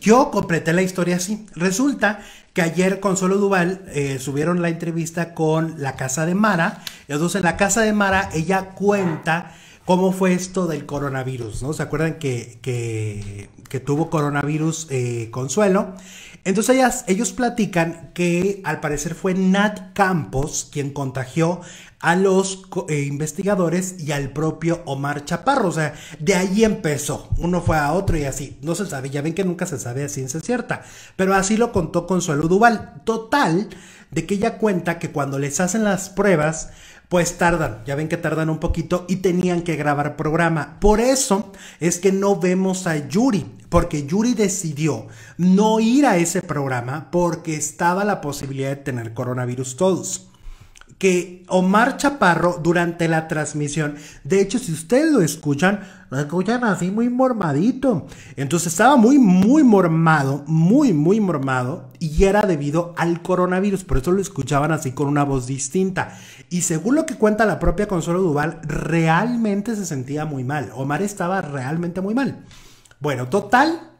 Yo completé la historia así. Resulta que ayer Consuelo Duval eh, subieron la entrevista con La Casa de Mara. Entonces, La Casa de Mara, ella cuenta cómo fue esto del coronavirus, ¿no? ¿Se acuerdan que, tuvo coronavirus eh, Consuelo? Entonces ellos platican que al parecer fue Nat Campos quien contagió a los eh, investigadores y al propio Omar Chaparro. O sea, de ahí empezó. Uno fue a otro y así. No se sabe, ya ven que nunca se sabe a ciencia cierta. Pero así lo contó con su Duval. Total, de que ella cuenta que cuando les hacen las pruebas, pues tardan, ya ven que tardan un poquito y tenían que grabar programa. Por eso es que no vemos a Yuri porque Yuri decidió no ir a ese programa porque estaba la posibilidad de tener coronavirus todos. Que Omar Chaparro durante la transmisión, de hecho si ustedes lo escuchan, lo escuchan así muy mormadito. Entonces estaba muy, muy mormado, muy, muy mormado y era debido al coronavirus. Por eso lo escuchaban así con una voz distinta. Y según lo que cuenta la propia Consuelo Duval, realmente se sentía muy mal. Omar estaba realmente muy mal. Bueno, total,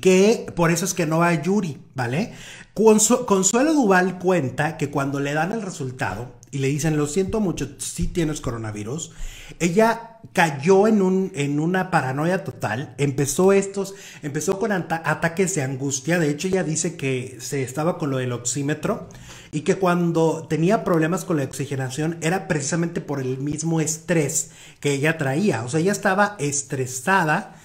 que por eso es que no va Yuri, ¿vale? Consuelo Duval cuenta que cuando le dan el resultado y le dicen, lo siento mucho, sí tienes coronavirus, ella cayó en, un, en una paranoia total, empezó estos, empezó con ataques de angustia, de hecho ella dice que se estaba con lo del oxímetro y que cuando tenía problemas con la oxigenación era precisamente por el mismo estrés que ella traía, o sea, ella estaba estresada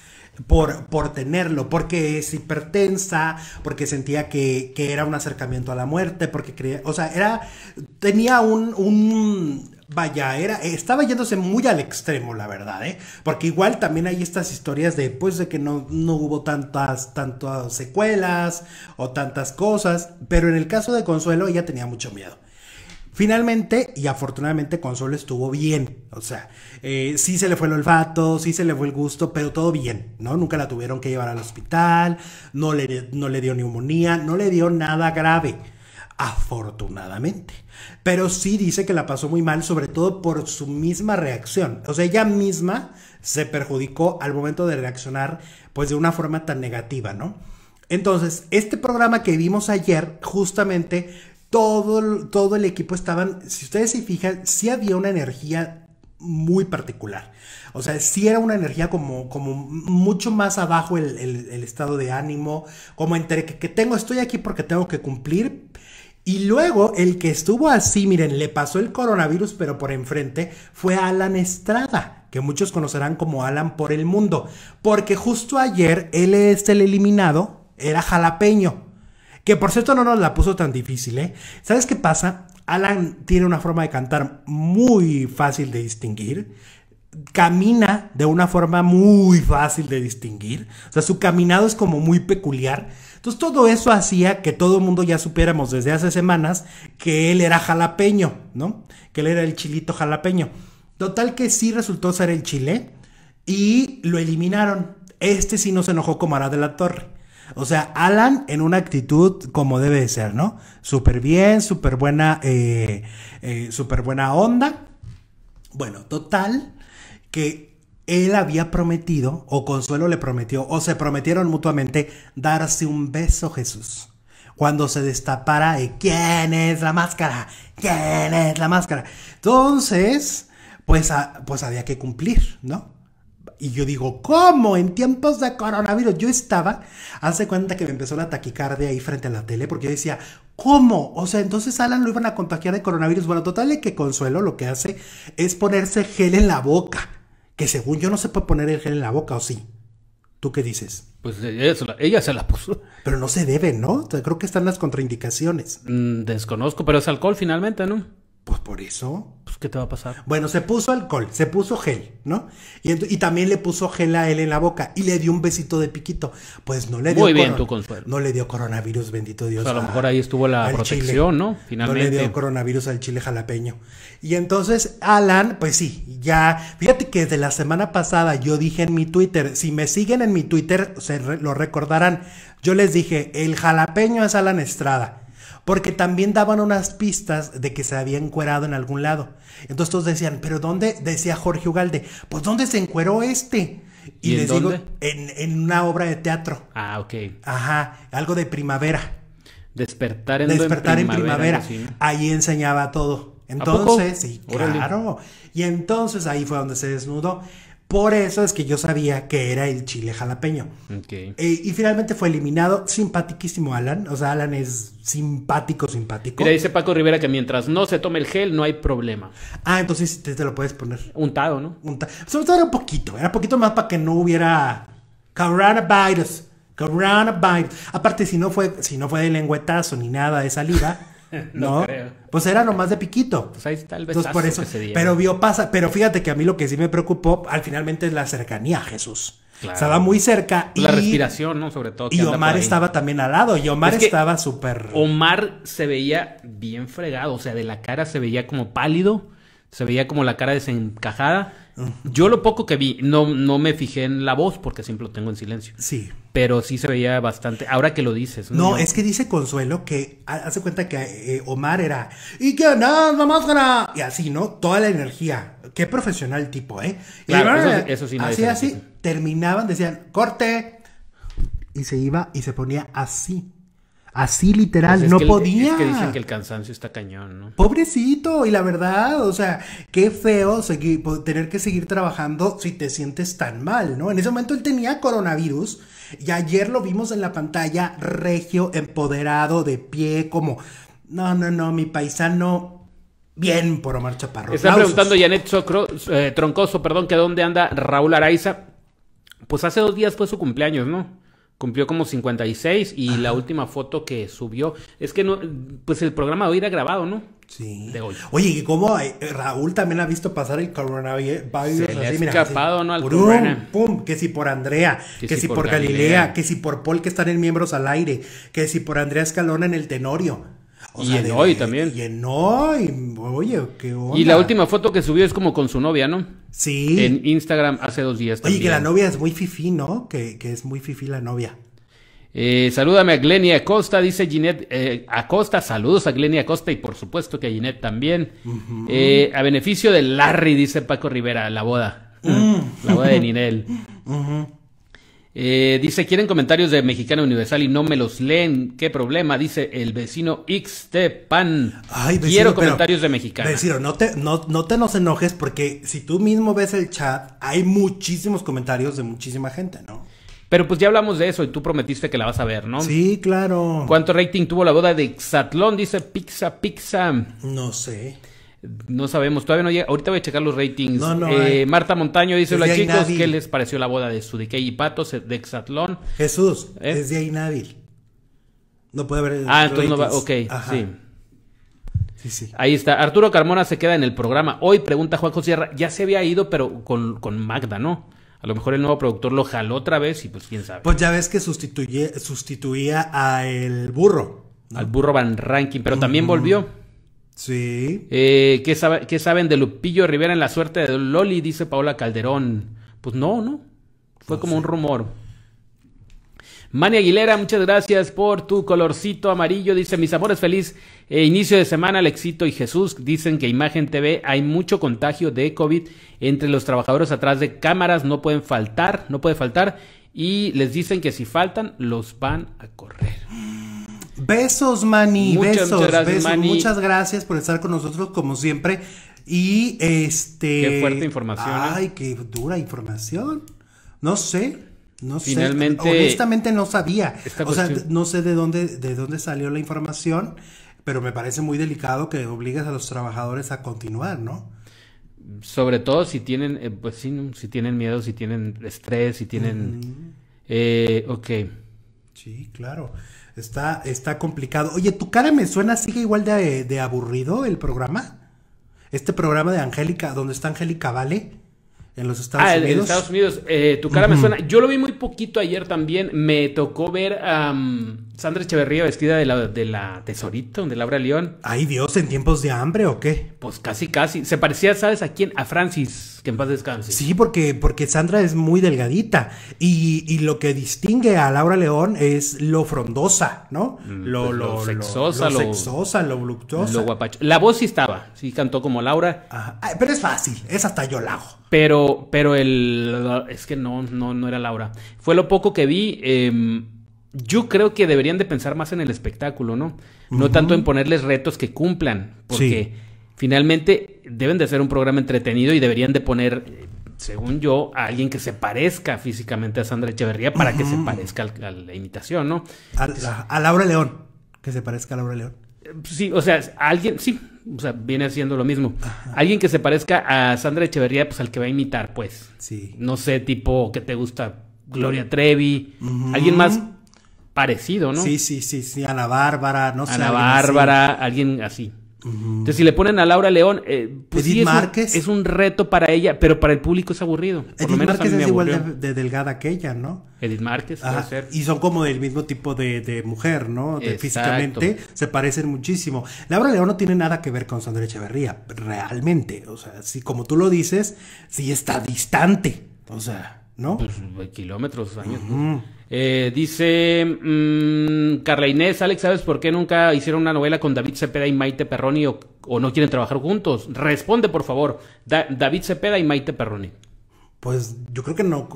por, tenerlo, porque es hipertensa, porque sentía que, era un acercamiento a la muerte, porque creía, o sea, era, tenía un, un vaya, era, estaba yéndose muy al extremo, la verdad, ¿eh? Porque igual también hay estas historias de, pues, de que no, no hubo tantas, tantas secuelas o tantas cosas, pero en el caso de Consuelo ella tenía mucho miedo. Finalmente y afortunadamente Consuelo estuvo bien, o sea, eh, sí se le fue el olfato, sí se le fue el gusto, pero todo bien, ¿no? Nunca la tuvieron que llevar al hospital, no le, no le dio neumonía, no le dio nada grave, afortunadamente. Pero sí dice que la pasó muy mal, sobre todo por su misma reacción, o sea, ella misma se perjudicó al momento de reaccionar pues de una forma tan negativa, ¿no? Entonces, este programa que vimos ayer justamente todo, todo el equipo estaban, si ustedes se fijan, sí había una energía muy particular. O sea, sí era una energía como, como mucho más abajo el, estado de ánimo, como entre que, tengo, estoy aquí porque tengo que cumplir. Y luego el que estuvo así, miren, le pasó el coronavirus, pero por enfrente fue Alan Estrada, que muchos conocerán como Alan por el mundo, porque justo ayer él es el eliminado, era jalapeño. Que por cierto no nos la puso tan difícil, ¿eh? ¿Sabes qué pasa? Alan tiene una forma de cantar muy fácil de distinguir. Camina de una forma muy fácil de distinguir. O sea, su caminado es como muy peculiar. Entonces todo eso hacía que todo el mundo ya supiéramos desde hace semanas que él era jalapeño, ¿no? Que él era el chilito jalapeño. Total que sí resultó ser el chile y lo eliminaron. Este sí no se enojó como Ara de la Torre. O sea, Alan en una actitud como debe ser, ¿no? Súper bien, súper buena, eh, eh, súper buena onda. Bueno, total, que él había prometido, o Consuelo le prometió, o se prometieron mutuamente darse un beso, Jesús. Cuando se destapara, de eh, ¿quién es la máscara? ¿Quién es la máscara? Entonces, pues, ah, pues había que cumplir, ¿no? Y yo digo, ¿cómo? En tiempos de coronavirus. Yo estaba, hace cuenta que me empezó la taquicardia ahí frente a la tele, porque yo decía, ¿cómo? O sea, entonces Alan lo iban a contagiar de coronavirus. Bueno, total, que Consuelo lo que hace es ponerse gel en la boca. Que según yo no se puede poner el gel en la boca, ¿o sí? ¿Tú qué dices? Pues ella se, la, ella se la puso. Pero no se debe, ¿no? creo que están las contraindicaciones. Mm, desconozco, pero es alcohol finalmente, ¿no? Pues por eso. ¿Qué te va a pasar? Bueno, se puso alcohol, se puso gel, ¿no? Y, también le puso gel a él en la boca y le dio un besito de piquito. Pues no le dio Muy bien, tu consuelo. No le dio coronavirus, bendito Dios. a lo mejor ahí estuvo la protección, ¿no? Finalmente. No le dio coronavirus al chile jalapeño. Y entonces Alan, pues sí, ya. Fíjate que desde la semana pasada yo dije en mi Twitter, si me siguen en mi Twitter, se lo recordarán. Yo les dije, el jalapeño es Alan Estrada porque también daban unas pistas de que se había encuerado en algún lado. Entonces todos decían, pero ¿dónde? Decía Jorge Ugalde, pues ¿dónde se encueró este? Y, en digo, En, una obra de teatro. Ah, ok. Ajá, algo de primavera. Despertar en, Despertar en primavera. Ahí enseñaba todo. Entonces, sí, claro. Y entonces ahí fue donde se desnudó. Por eso es que yo sabía que era el chile jalapeño. Eh, y finalmente fue eliminado. Simpatiquísimo Alan. O sea, Alan es simpático, simpático. Le dice Paco Rivera que mientras no se tome el gel, no hay problema. Ah, entonces te, lo puedes poner. Untado, ¿no? Untado. Sobre todo era un poquito. Era un poquito más para que no hubiera coronavirus. Coronavirus. Aparte, si no fue, si no fue de lengüetazo ni nada de salida. no, Pues era nomás de piquito. Pues ahí Entonces, por eso, pero vio pasa, pero fíjate que a mí lo que sí me preocupó al finalmente es la cercanía a Jesús. Estaba muy cerca. La respiración, ¿no? Sobre todo. Y Omar estaba también al lado. Y Omar estaba súper. Omar se veía bien fregado. O sea, de la cara se veía como pálido. Se veía como la cara desencajada. Yo lo poco que vi, no, no me fijé en la voz porque siempre lo tengo en silencio. Sí. Pero sí se veía bastante. Ahora que lo dices. No, es que dice Consuelo que hace cuenta que eh, Omar era. ¿Y que nada la máscara? Y así, ¿no? Toda la energía. Qué profesional tipo, ¿eh? claro, eso, Así, así. Terminaban, decían, corte. Y se iba y se ponía así. Así literal, pues no podía. Es que dicen que el cansancio está cañón, ¿no? Pobrecito, y la verdad, o sea, qué feo tener que seguir trabajando si te sientes tan mal, ¿no? En ese momento él tenía coronavirus y ayer lo vimos en la pantalla regio, empoderado, de pie, como, no, no, no, mi paisano Bien por Omar Chaparro. Está preguntando Janet Socro, eh, Troncoso, perdón, que dónde anda Raúl Araiza. Pues hace dos días fue su cumpleaños, ¿no? cumplió como 56 y la última foto que subió es que no, pues el programa de hoy era grabado, ¿no? Sí. Oye, ¿y cómo eh, Raúl también ha visto pasar el coronavirus? escapado, ¿no? Al pum, que si por Andrea, que, si, por, Galilea, que si por Paul que están en Miembros al Aire, que si por Andrea Escalona en el Tenorio y en hoy también. Y hoy, oye, qué onda. Y la última foto que subió es como con su novia, ¿no? Sí. En Instagram hace dos días. También. Oye, que la novia es muy fifí, ¿no? Que, que es muy fifi la novia. Eh, salúdame a Glenia Acosta, dice Ginette eh, Acosta. Saludos a Glenia Acosta y por supuesto que a Ginette también. eh, a beneficio de Larry, dice Paco Rivera, la boda. Mm. La boda de Ninel. Eh, dice, quieren comentarios de Mexicana Universal y no me los leen. ¿Qué problema? Dice el vecino Xtepan. Quiero comentarios de Mexicana no te, no, no te nos enojes porque si tú mismo ves el chat, hay muchísimos comentarios de muchísima gente, ¿no? Pero pues ya hablamos de eso y tú prometiste que la vas a ver, ¿no? Sí, claro. ¿Cuánto rating tuvo la boda de Xatlón? Dice Pizza Pizza. No sé. No sabemos, todavía no llega. Ahorita voy a checar los ratings. Eh, Marta Montaño dice: Hola chicos, ¿qué les pareció la boda de Sudike y Pato de Exatlón? Jesús, desde ¿Eh? es de No puede haber. Ah, entonces no va. Ok, sí. Sí, Ahí está. Arturo Carmona se queda en el programa. Hoy pregunta Juan Sierra, ya se había ido, pero con, Magda, ¿no? A lo mejor el nuevo productor lo jaló otra vez y pues quién sabe. Pues ya ves que sustituye, sustituía a el burro. Al burro Van Ranking, pero también volvió. Sí. Eh, ¿qué, saben de Lupillo Rivera en la suerte de Loli? Dice Paola Calderón. Pues no, no. Fue como un rumor. Mani Aguilera, muchas gracias por tu colorcito amarillo. Dice, mis amores, feliz eh, inicio de semana, éxito y Jesús. Dicen que Imagen TV hay mucho contagio de COVID entre los trabajadores atrás de cámaras. No pueden faltar, no puede faltar. Y les dicen que si faltan, los van a correr. Besos, Mani. besos, gracias, besos. Muchas gracias por estar con nosotros, como siempre. Y este. Qué fuerte información. ¿eh? Ay, qué dura información. No sé. No Finalmente, sé. Honestamente no sabía. O sea, no sé de dónde, de dónde salió la información, pero me parece muy delicado que obligues a los trabajadores a continuar, ¿no? Sobre todo si tienen, eh, pues si tienen miedo, si tienen estrés, si tienen. Eh, ok. Sí, claro. Está, está complicado. Oye, tu cara me suena, sigue igual de, de aburrido el programa. Este programa de Angélica, donde está Angélica Vale. En los Estados ah, Unidos. En Estados Unidos. Eh, tu cara me suena. Yo lo vi muy poquito ayer también. Me tocó ver a Sandra Echeverría vestida de la, de la tesorito, de Laura León. Ay, Dios, ¿en tiempos de hambre o qué? Pues casi, casi. Se parecía, ¿sabes a quién? A Francis, que en paz descanse. Sí, porque, porque Sandra es muy delgadita. Y, lo que distingue a Laura León es lo frondosa, ¿no? Mm, pues lo, lo, sexosa, lo, sexosa, lo voluptuosa. Lo guapacho. La voz sí estaba. Sí, cantó como Laura. Ajá. pero es fácil. Es hasta yo la hago. Pero, pero el. Es que no, no, no era Laura. Fue lo poco que vi. Em, yo creo que deberían de pensar más en el espectáculo, ¿no? No tanto en ponerles retos que cumplan. Porque finalmente deben de ser un programa entretenido y deberían de poner, según yo, a alguien que se parezca físicamente a Sandra Echeverría para que se parezca a la imitación, ¿no? A, a Laura León. Que se parezca a Laura León. Sí, o sea, alguien, sí, o sea, viene haciendo lo mismo. Alguien que se parezca a Sandra Echeverría, pues al que va a imitar, pues. Sí. No sé, tipo, que te gusta? Gloria Trevi. Alguien más parecido, ¿no? Sí, sí, sí, sí. a la Bárbara, no sé. la Bárbara, alguien así. Entonces, si le ponen a Laura León, eh, pues Edith es, Un, es un reto para ella, pero para el público es aburrido. Edith Márquez es igual de, delgada que ella, ¿no? Edith Márquez, Y son como del mismo tipo de, mujer, ¿no? físicamente se parecen muchísimo. Laura León no tiene nada que ver con Sandra Echeverría, realmente. O sea, como tú lo dices, sí está distante. O sea, ¿no? Pues, kilómetros, años. Eh, dice mm, Carla Inés, Alex, ¿sabes por qué nunca hicieron una novela con David Cepeda y Maite Perroni o, no quieren trabajar juntos? Responde, por favor. David Cepeda y Maite Perroni. Pues yo creo que no,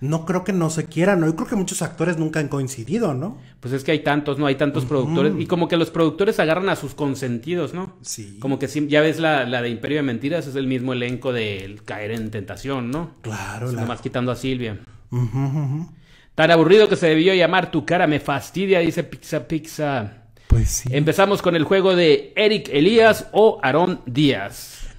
no creo que no se quieran, ¿no? Yo creo que muchos actores nunca han coincidido, ¿no? Pues es que hay tantos, ¿no? Hay tantos productores y como que los productores agarran a sus consentidos, ¿no? Sí. Como que ya ves la, la de Imperio de Mentiras, es el mismo elenco de Caer en Tentación, ¿no? Claro. Nomás quitando a Silvia. Ajá, Tan aburrido que se debió llamar Tu cara me fastidia, dice Pizza Pizza. Pues sí. Empezamos con el juego de Eric Elías o Aarón Díaz.